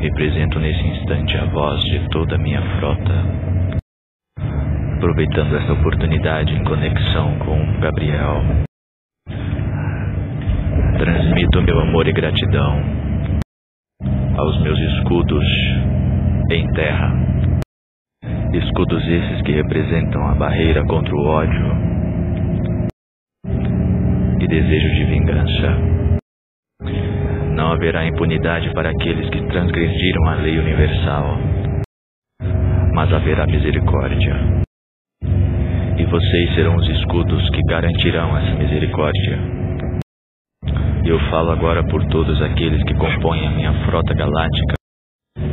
represento nesse instante a voz de toda a minha frota. Aproveitando essa oportunidade em conexão com Gabriel, transmito meu amor e gratidão aos meus escudos em terra. Escudos esses que representam a barreira contra o ódio e desejo de vingança. Não haverá impunidade para aqueles que transgrediram a lei universal, mas haverá misericórdia. E vocês serão os escudos que garantirão essa misericórdia. Eu falo agora por todos aqueles que compõem a minha frota galáctica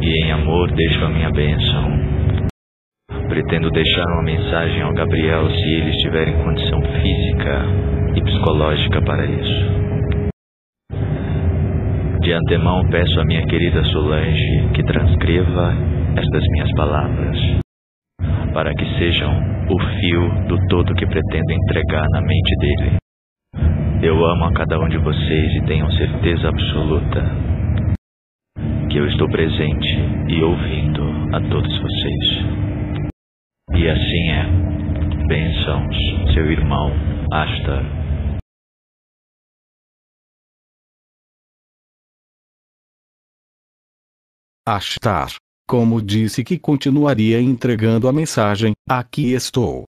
e em amor deixo a minha bênção. Pretendo deixar uma mensagem ao Gabriel se eles tiverem condição física e psicológica para isso. De antemão peço à minha querida Solange que transcreva estas minhas palavras, para que sejam o fio do todo que pretendo entregar na mente dele. Eu amo a cada um de vocês e tenho certeza absoluta que eu estou presente e ouvindo a todos vocês. E assim é. Bênçãos, seu irmão Asta. Astar. Como disse que continuaria entregando a mensagem, aqui estou.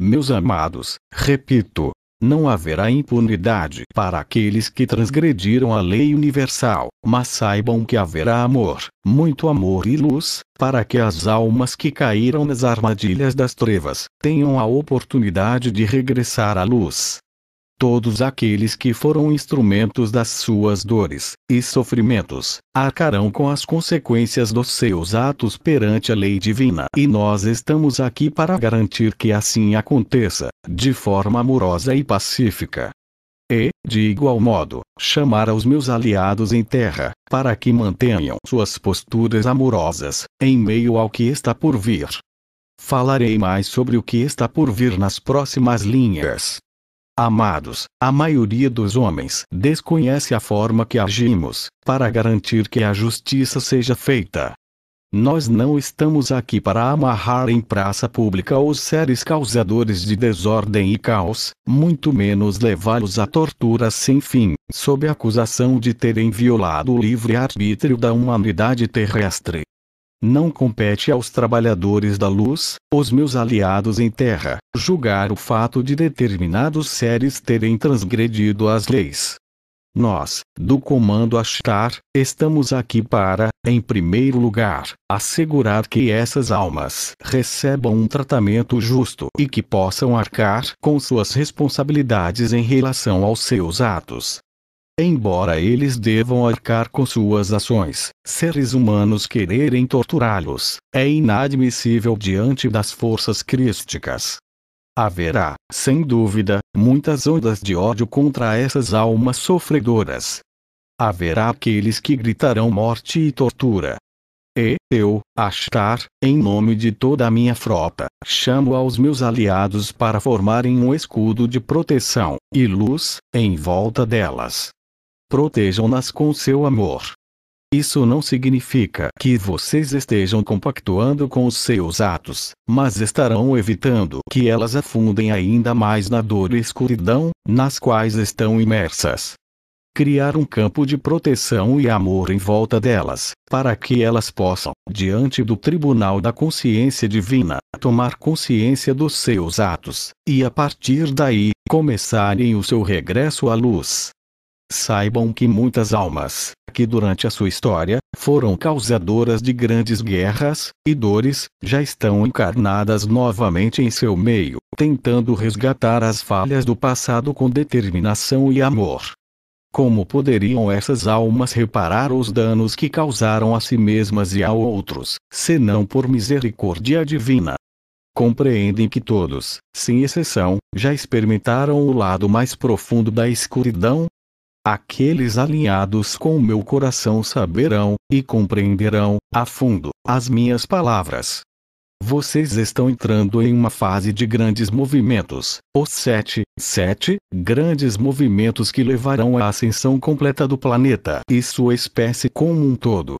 Meus amados, repito, não haverá impunidade para aqueles que transgrediram a lei universal, mas saibam que haverá amor, muito amor e luz, para que as almas que caíram nas armadilhas das trevas tenham a oportunidade de regressar à luz todos aqueles que foram instrumentos das suas dores e sofrimentos, arcarão com as consequências dos seus atos perante a lei divina. E nós estamos aqui para garantir que assim aconteça, de forma amorosa e pacífica. E, de igual modo, chamar aos meus aliados em terra, para que mantenham suas posturas amorosas, em meio ao que está por vir. Falarei mais sobre o que está por vir nas próximas linhas. Amados, a maioria dos homens desconhece a forma que agimos para garantir que a justiça seja feita. Nós não estamos aqui para amarrar em praça pública os seres causadores de desordem e caos, muito menos levá-los à tortura sem fim, sob a acusação de terem violado o livre-arbítrio da humanidade terrestre. Não compete aos trabalhadores da luz, os meus aliados em terra, julgar o fato de determinados seres terem transgredido as leis. Nós, do Comando Ashtar, estamos aqui para, em primeiro lugar, assegurar que essas almas recebam um tratamento justo e que possam arcar com suas responsabilidades em relação aos seus atos. Embora eles devam arcar com suas ações, seres humanos quererem torturá-los é inadmissível diante das forças crísticas. Haverá, sem dúvida, muitas ondas de ódio contra essas almas sofredoras. Haverá aqueles que gritarão morte e tortura. E, eu, Ashtar, em nome de toda a minha frota, chamo aos meus aliados para formarem um escudo de proteção e luz em volta delas protejam-nas com seu amor. Isso não significa que vocês estejam compactuando com os seus atos, mas estarão evitando que elas afundem ainda mais na dor e escuridão, nas quais estão imersas criar um campo de proteção e amor em volta delas, para que elas possam, diante do tribunal da consciência divina, tomar consciência dos seus atos, e a partir daí, começarem o seu regresso à luz, Saibam que muitas almas, que durante a sua história, foram causadoras de grandes guerras e dores, já estão encarnadas novamente em seu meio, tentando resgatar as falhas do passado com determinação e amor. Como poderiam essas almas reparar os danos que causaram a si mesmas e a outros, senão por misericórdia divina? compreendem que todos, sem exceção, já experimentaram o lado mais profundo da escuridão, Aqueles alinhados com o meu coração saberão, e compreenderão, a fundo, as minhas palavras. Vocês estão entrando em uma fase de grandes movimentos, os sete, sete, grandes movimentos que levarão à ascensão completa do planeta e sua espécie como um todo.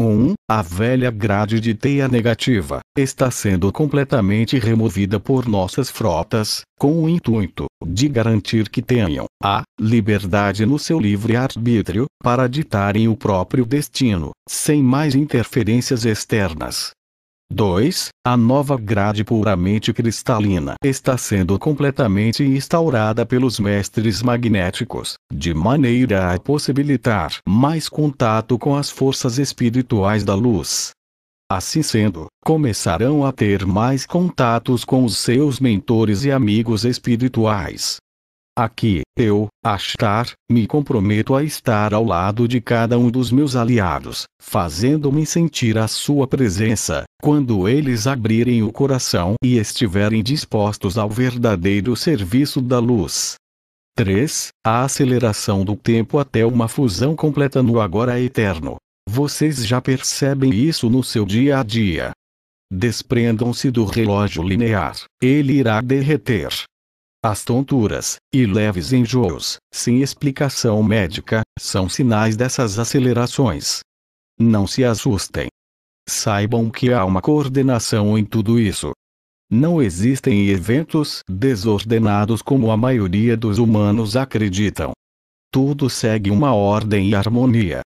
1. A velha grade de teia negativa está sendo completamente removida por nossas frotas, com o intuito de garantir que tenham a liberdade no seu livre arbítrio para ditarem o próprio destino, sem mais interferências externas. 2. A nova grade puramente cristalina está sendo completamente instaurada pelos mestres magnéticos, de maneira a possibilitar mais contato com as forças espirituais da luz. Assim sendo, começarão a ter mais contatos com os seus mentores e amigos espirituais, Aqui, eu, Ashtar, me comprometo a estar ao lado de cada um dos meus aliados, fazendo-me sentir a sua presença, quando eles abrirem o coração e estiverem dispostos ao verdadeiro serviço da luz. 3. A aceleração do tempo até uma fusão completa no agora eterno. Vocês já percebem isso no seu dia a dia. Desprendam-se do relógio linear, ele irá derreter. As tonturas, e leves enjoos, sem explicação médica, são sinais dessas acelerações. Não se assustem. Saibam que há uma coordenação em tudo isso. Não existem eventos desordenados como a maioria dos humanos acreditam. Tudo segue uma ordem e harmonia.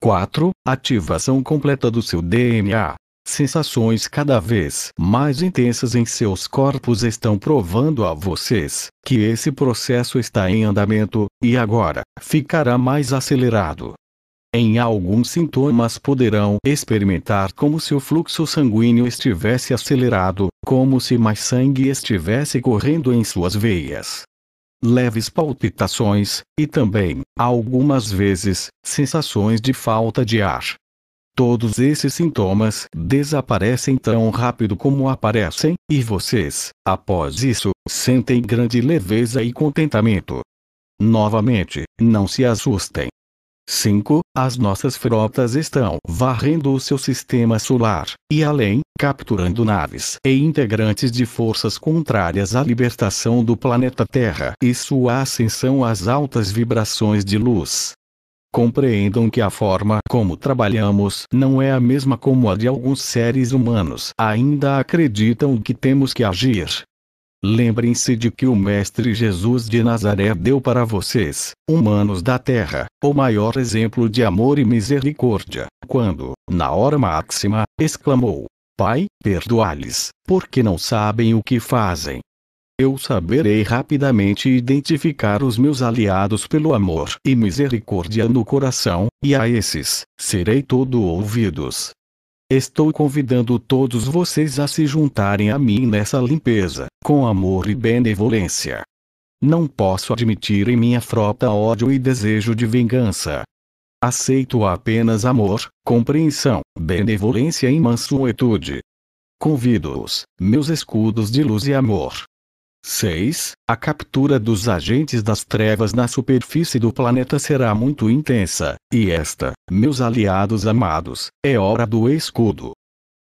4. Ativação completa do seu DNA sensações cada vez mais intensas em seus corpos estão provando a vocês que esse processo está em andamento, e agora ficará mais acelerado. Em alguns sintomas poderão experimentar como se o fluxo sanguíneo estivesse acelerado, como se mais sangue estivesse correndo em suas veias. Leves palpitações, e também, algumas vezes, sensações de falta de ar, Todos esses sintomas desaparecem tão rápido como aparecem, e vocês, após isso, sentem grande leveza e contentamento. Novamente, não se assustem. 5. As nossas frotas estão varrendo o seu sistema solar, e além, capturando naves e integrantes de forças contrárias à libertação do planeta Terra e sua ascensão às altas vibrações de luz. Compreendam que a forma como trabalhamos não é a mesma como a de alguns seres humanos. Ainda acreditam que temos que agir. Lembrem-se de que o Mestre Jesus de Nazaré deu para vocês, humanos da terra, o maior exemplo de amor e misericórdia, quando, na hora máxima, exclamou: Pai, perdoa-lhes, porque não sabem o que fazem eu saberei rapidamente identificar os meus aliados pelo amor e misericórdia no coração, e a esses, serei todo ouvidos. Estou convidando todos vocês a se juntarem a mim nessa limpeza, com amor e benevolência. Não posso admitir em minha frota ódio e desejo de vingança. Aceito apenas amor, compreensão, benevolência e mansuetude. Convido-os, meus escudos de luz e amor, 6. A captura dos agentes das trevas na superfície do planeta será muito intensa, e esta, meus aliados amados, é hora do escudo.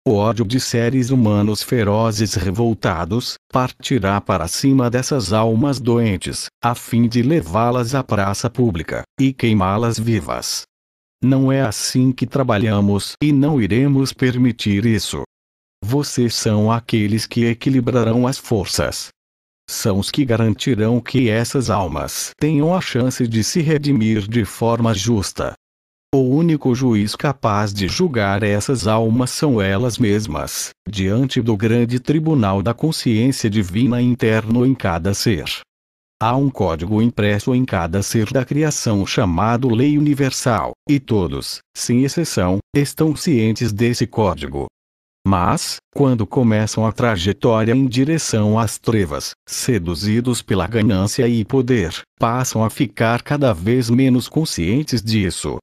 O ódio de seres humanos ferozes revoltados partirá para cima dessas almas doentes, a fim de levá-las à praça pública e queimá-las vivas. Não é assim que trabalhamos e não iremos permitir isso. Vocês são aqueles que equilibrarão as forças, são os que garantirão que essas almas tenham a chance de se redimir de forma justa. O único juiz capaz de julgar essas almas são elas mesmas, diante do grande tribunal da consciência divina interno em cada ser. Há um código impresso em cada ser da criação chamado Lei Universal, e todos, sem exceção, estão cientes desse código. Mas, quando começam a trajetória em direção às trevas, seduzidos pela ganância e poder, passam a ficar cada vez menos conscientes disso.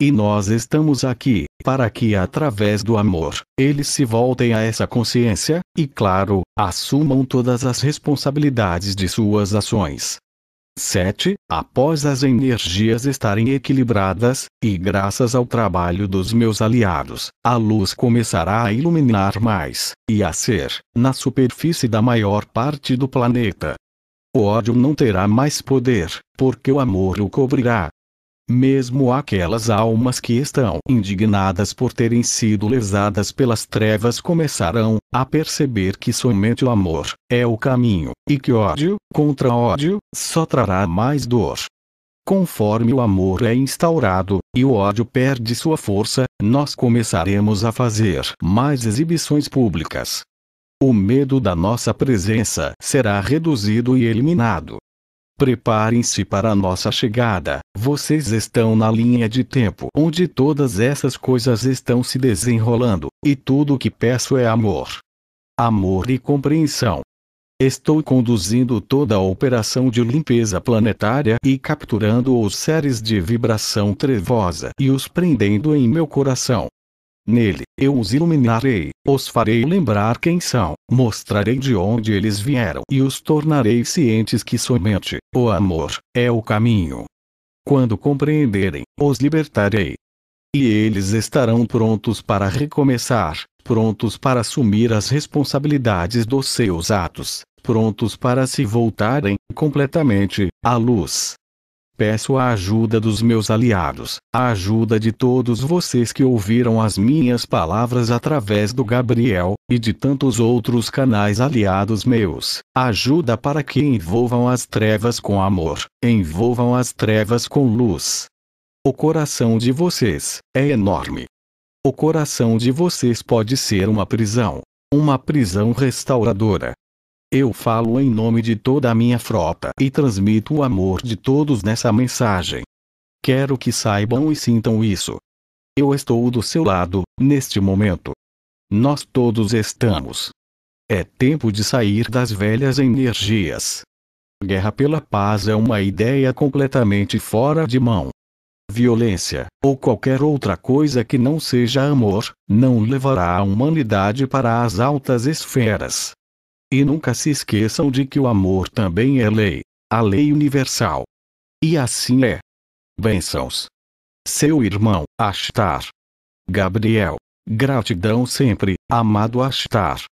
E nós estamos aqui, para que através do amor, eles se voltem a essa consciência, e claro, assumam todas as responsabilidades de suas ações. 7. Após as energias estarem equilibradas, e graças ao trabalho dos meus aliados, a luz começará a iluminar mais, e a ser, na superfície da maior parte do planeta. O ódio não terá mais poder, porque o amor o cobrirá, mesmo aquelas almas que estão indignadas por terem sido lesadas pelas trevas começarão a perceber que somente o amor é o caminho, e que ódio contra ódio só trará mais dor. Conforme o amor é instaurado, e o ódio perde sua força, nós começaremos a fazer mais exibições públicas. O medo da nossa presença será reduzido e eliminado. Preparem-se para a nossa chegada. Vocês estão na linha de tempo onde todas essas coisas estão se desenrolando, e tudo o que peço é amor. Amor e compreensão. Estou conduzindo toda a operação de limpeza planetária e capturando os seres de vibração trevosa e os prendendo em meu coração. Nele eu os iluminarei, os farei lembrar quem são, mostrarei de onde eles vieram e os tornarei cientes que somente o amor é o caminho. Quando compreenderem, os libertarei. E eles estarão prontos para recomeçar, prontos para assumir as responsabilidades dos seus atos, prontos para se voltarem completamente à luz. Peço a ajuda dos meus aliados, a ajuda de todos vocês que ouviram as minhas palavras através do Gabriel, e de tantos outros canais aliados meus. Ajuda para que envolvam as trevas com amor, envolvam as trevas com luz. O coração de vocês é enorme. O coração de vocês pode ser uma prisão, uma prisão restauradora, eu falo em nome de toda a minha frota e transmito o amor de todos nessa mensagem. Quero que saibam e sintam isso. Eu estou do seu lado, neste momento. Nós todos estamos. É tempo de sair das velhas energias. Guerra pela paz é uma ideia completamente fora de mão. Violência, ou qualquer outra coisa que não seja amor, não levará a humanidade para as altas esferas. E nunca se esqueçam de que o amor também é lei. A lei universal. E assim é. Bênçãos. Seu irmão, Astar. Gabriel. Gratidão sempre, amado Astar.